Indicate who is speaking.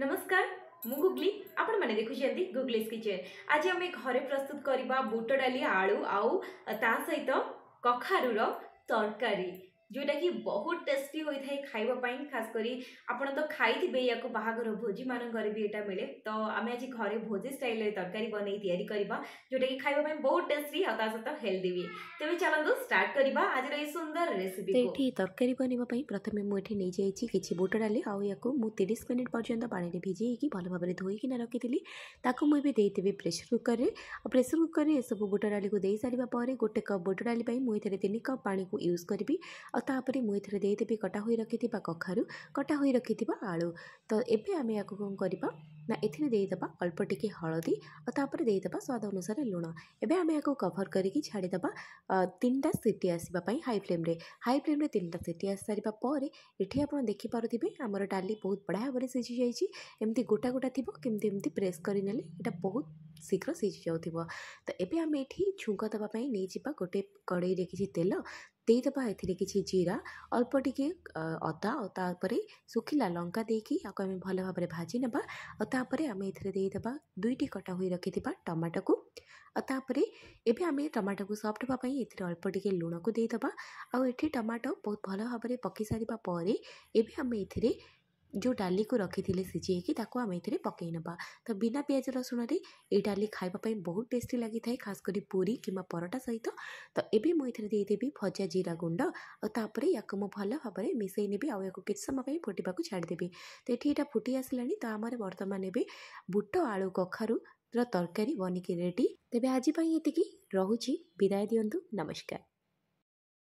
Speaker 1: ନମସ୍କାର ମୁଁ ଗୁଗଲି ଆପଣମାନେ ଦେଖୁଛନ୍ତି ଗୁଗଲିସ୍ କିଚେନ୍ ଆଜି ଆମେ ଘରେ ପ୍ରସ୍ତୁତ କରିବା ବୁଟ ଡାଲି ଆଳୁ ଆଉ ତା ସହିତ କଖାରୁର ତରକାରୀ जोटा कि बहुत टेस्टी होता है खावापी खासकर आप तो खाई या बाघर भोजी मान भी यहाँ मिले तो आम आज घर भोजी स्टाइल तरकारी बन या जोटा कि खावापी बहुत टेस्टी और सहित हेल्दी भी तेज चलो स्टार्ट करवा आज सुंदर रेसीपी
Speaker 2: तरकारी बनवाई प्रथम मुझे नहीं जाइए किसी बुट डाली आस मिनिट पर्यटन पाने भिजे भल भाव में धोईकिना रखी मुझे प्रेसर कुकर में प्रेसर कुकर में यह सब बुट डाली को दे सारे गोटे कप बुट डाली मुझे तीन कप पा को यूज करी ଆଉ ତା'ପରେ ମୁଁ ଏଥିରେ ଦେଇଦେବି କଟା ହୋଇ ରଖିଥିବା କଖାରୁ କଟା ହୋଇ ରଖିଥିବା ଆଳୁ ତ ଏବେ ଆମେ ୟାକୁ କ'ଣ କରିବା ନା ଏଥିରେ ଦେଇଦେବା ଅଳ୍ପ ଟିକେ ହଳଦୀ ଆଉ ତା'ପରେ ଦେଇଦେବା ସ୍ୱାଦ ଅନୁସାରେ ଲୁଣ ଏବେ ଆମେ ୟାକୁ କଭର୍ କରିକି ଛାଡ଼ିଦେବା ତିନିଟା ସିଟି ଆସିବା ପାଇଁ ହାଇ ଫ୍ଲେମ୍ରେ ହାଇ ଫ୍ଲେମ୍ରେ ତିନିଟା ସିଟି ଆସିସାରିବା ପରେ ଏଠି ଆପଣ ଦେଖିପାରୁଥିବେ ଆମର ଡାଲି ବହୁତ ବଢ଼ିଆ ଭାବରେ ସିଝି ଯାଇଛି ଏମିତି ଗୋଟା ଗୋଟା ଥିବ କେମିତି ଏମିତି ପ୍ରେସ୍ କରିନେଲେ ଏଇଟା ବହୁତ ଶୀଘ୍ର ସିଝି ଯାଉଥିବ ତ ଏବେ ଆମେ ଏଠି ଛୁଙ୍କ ଦେବା ପାଇଁ ନେଇଯିବା ଗୋଟେ କଡ଼େଇରେ କିଛି ତେଲ ଦେଇଦେବା ଏଥିରେ କିଛି ଜିରା ଅଳ୍ପ ଟିକେ ଅଦା ଆଉ ତା'ପରେ ଶୁଖିଲା ଲଙ୍କା ଦେଇକି ୟାକୁ ଆମେ ଭଲ ଭାବରେ ଭାଜି ନେବା ଆଉ ତା'ପରେ ଆମେ ଏଥିରେ ଦେଇଦେବା ଦୁଇଟି କଟା ହୋଇ ରଖିଥିବା ଟମାଟୋକୁ ଆଉ ତା'ପରେ ଏବେ ଆମେ ଟମାଟୋକୁ ସଫ୍ଟ ହେବା ପାଇଁ ଏଥିରେ ଅଳ୍ପ ଟିକେ ଲୁଣକୁ ଦେଇଦେବା ଆଉ ଏଠି ଟମାଟୋ ବହୁତ ଭଲ ଭାବରେ ପକାଇ ସାରିବା ପରେ ଏବେ ଆମେ ଏଥିରେ ଯେଉଁ ଡାଲିକୁ ରଖିଥିଲେ ସିଝେଇକି ତାକୁ ଆମେ ଏଥିରେ ପକାଇ ନେବା ତ ବିନା ପିଆଜ ରସୁଣରେ ଏଇ ଡାଲି ଖାଇବା ପାଇଁ ବହୁତ ଟେଷ୍ଟି ଲାଗିଥାଏ ଖାସ କରି ପୁରୀ କିମ୍ବା ପରଟା ସହିତ ତ ଏବେ ମୁଁ ଏଥିରେ ଦେଇଦେବି ଭଜା ଜିରା ଗୁଣ୍ଡ ଆଉ ତାପରେ ୟାକୁ ମୁଁ ଭଲ ଭାବରେ ମିଶାଇ ନେବି ଆଉ ୟାକୁ କିଛି ସମୟ ପାଇଁ ଫୁଟିବାକୁ ଛାଡ଼ିଦେବି ତ ଏଠି ଏଇଟା ଫୁଟି ଆସିଲାଣି ତ ଆମର ବର୍ତ୍ତମାନ ଏବେ ବୁଟ ଆଳୁ କଖାରୁର ତରକାରୀ ବନିକି ରେଡ଼ି ତେବେ ଆଜି ପାଇଁ ଏତିକି ରହୁଛି ବିଦାୟ ଦିଅନ୍ତୁ ନମସ୍କାର